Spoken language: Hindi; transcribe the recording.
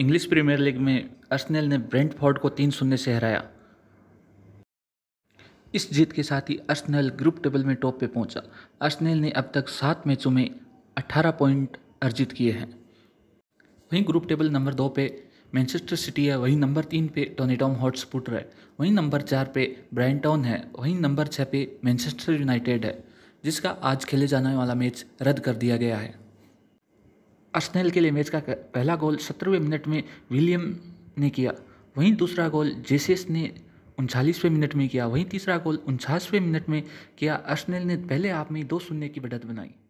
इंग्लिश प्रीमियर लीग में अर्सनल ने फोर्ड को तीन शून्य से हराया इस जीत के साथ ही अर्सनल ग्रुप टेबल में टॉप पे पहुंचा अर्सनल ने अब तक सात मैचों में 18 पॉइंट अर्जित किए हैं वहीं ग्रुप टेबल नंबर दो पे मैनचेस्टर सिटी है वहीं नंबर तीन पे टोनीटॉम हॉटस्पुटर है वहीं नंबर चार पे ब्राइंटाउन है वहीं नंबर छः पे मैनचेस्टर यूनाइटेड है जिसका आज खेले जाने वाला मैच रद्द कर दिया गया है अर्सनल के लिए मैच का पहला गोल सत्रहवें मिनट में विलियम ने किया वहीं दूसरा गोल जेसेस ने उनचालीसवें मिनट में किया वहीं तीसरा गोल उनचासवें मिनट में किया अर्सनल ने पहले आप में दो शून्य की बढ़त बनाई